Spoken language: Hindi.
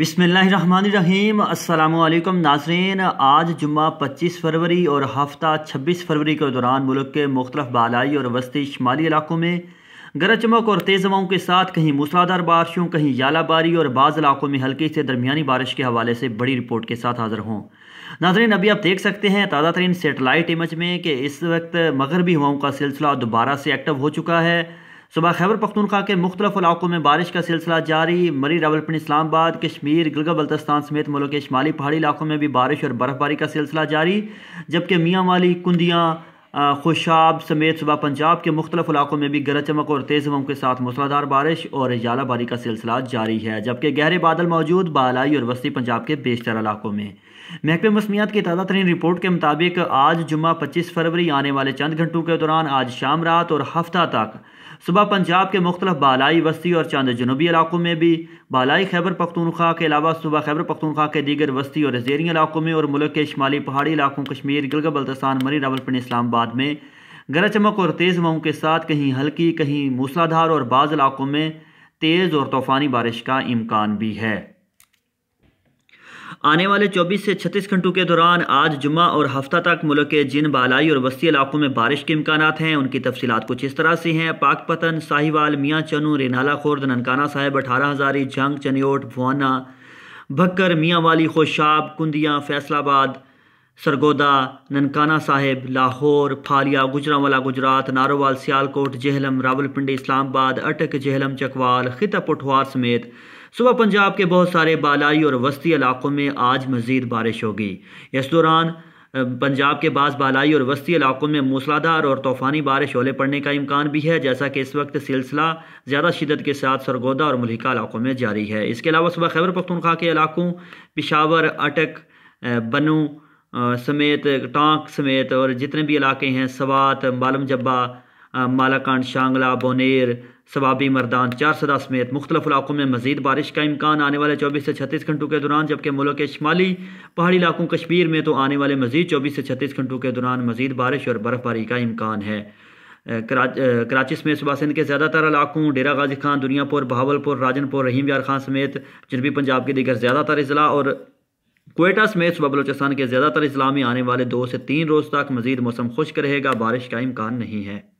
बिसमीम अल्लाम नाजरीन आज जुम्मा पच्चीस फरवरी और हफ्ता छब्बीस फरवरी के दौरान मुल्क के मुख्तफ बालाई और वस्ती शुमाली इलाकों में गरज चमक और तेज़ हवाओं के साथ कहीं मूसलाधार बारिशों कहीं यालाबारी और बाज़ इलाकों में हल्की से दरमियानी बारिश के हवाले से बड़ी रिपोर्ट के साथ हाजिर हों नाजरीन अभी आप देख सकते हैं ताज़ा तरीन सेटेलाइट इमज में कि इस वक्त मगरबी हवाओं का सिलसिला दोबारा से एक्टिव हो चुका है सुबह खैबर पख्तूनखा के मुख्तलिफ इलाकों में बारिश का सिलसिला जारी मरी रावलपिंड इस्लामाबाद कश्मीर गिलगा बल्तस्तान समेत मुल्क के शुमाली पहाड़ी इलाकों में भी बारिश और बर्फबारी का सिलसिला जारी जबकि मियाँ वाली कुंदियाँ खुशाब समेत सुबह पंजाब के मुख्तलिफ इलाकों में भी गरज चमक और तेज़ हवाओं के साथ मूसलाधार बारिश और जालाबारी का सिलसिला जारी है जबकि गहरे बादल मौजूद बालाई और वस्ती पंजाब के बेशतर इलाकों में महकमे मौसमियात की ताज़ा तरीन रिपोर्ट के मुताबिक आज जुम्मा पच्चीस फरवरी आने वाले चंद घंटों के दौरान आज शाम रात और हफ्ता तक सुबह पंजाब के मुख्तलिफ बालाई वस्ती और चंद जनूबी इलाकों में भी बालाई खैबर पख्तूनख्वा के अलावा सुबह खैबर पख्तूनख्वा के दीगर वस्ती और जेरी इलाकों में और मुल्क के शुमाली पहाड़ी इलाकों कश्मीर गिलगत बल्तस्तान मरी रावलपिंडी इस्लामाबाद बाद में गरज चमक और तेज़ हवाओं के साथ कहीं हल्की कहीं मूसलाधार और बाज़ इलाकों में तेज़ और तूफ़ानी बारिश का इम्कान भी है आने वाले 24 से 36 घंटों के दौरान आज जुमा और हफ्ता तक मुल्क के जिन बालाई और वस्ती इलाकों में बारिश के इम्कान हैं उनकी तफसीत कुछ इस तरह से हैं पाकपतन साहिवाल मियाँ चनू रेनाला खुर्द ननकाना साहिब अठारह हज़ारी जंग चनियोट भुआना भक्कर मियाँ वाली खुशाब कुंदियाँ फैसलाबाद सरगोदा ननकाना साहिब लाहौर फालिया गुजरावाला गुजरात नारोवाल सियालकोट जहलम रावलपिंडी इस्लामाबाद अटक जहलम चकवाल खिता पठवार समेत सुबह पंजाब के बहुत सारे बालाई और वस्ती इलाकों में आज मज़ीद बारिश होगी इस दौरान पंजाब के बाद बालाई और वस्ती इलाकों में मूसलाधार और तूफ़ानी बारिश ओले पड़ने का इम्कान भी है जैसा कि इस वक्त सिलसिला ज़्यादा शिदत के साथ सरगोदा और मलिका इलाकों में जारी है इसके अलावा सुबह खैबर पख्तूनख्वा के इलाकों पिशावर अटक बनू समेत टांक समेत और जितने भी इलाके हैं सवात बालम जब्बा मालाकंड शांगला बोनेर सवाबी मरदान चार सदा समेत मुख्तलिफ इलाकों में मजीद बारिश का इम्कान आने वाले चौबीस से छत्तीस घंटों के दौरान जबकि मुल्क के शुमाली पहाड़ी इलाकों कश्मीर में तो आने वाले मजीद चौबीस से छत्तीस घंटों के दौरान मजीद बारिश और बर्फबारी का इम्कान है कराची समेत सुबह सिंध के ज़्यादातर इलाकों डेरा गाजी खान दुनियापुर बहावलपुर राजनपुर रहीम यार खान समेत जनूबी पंजाब के दीगर ज़्यादातर अजला और कोयटा समेत सुबह बलोचिस्तान के ज़्यादातर इस्लामी आने वाले दो से तीन रोज़ तक मजीद मौसम खुश्क रहेगा बारिश का इम्कान नहीं है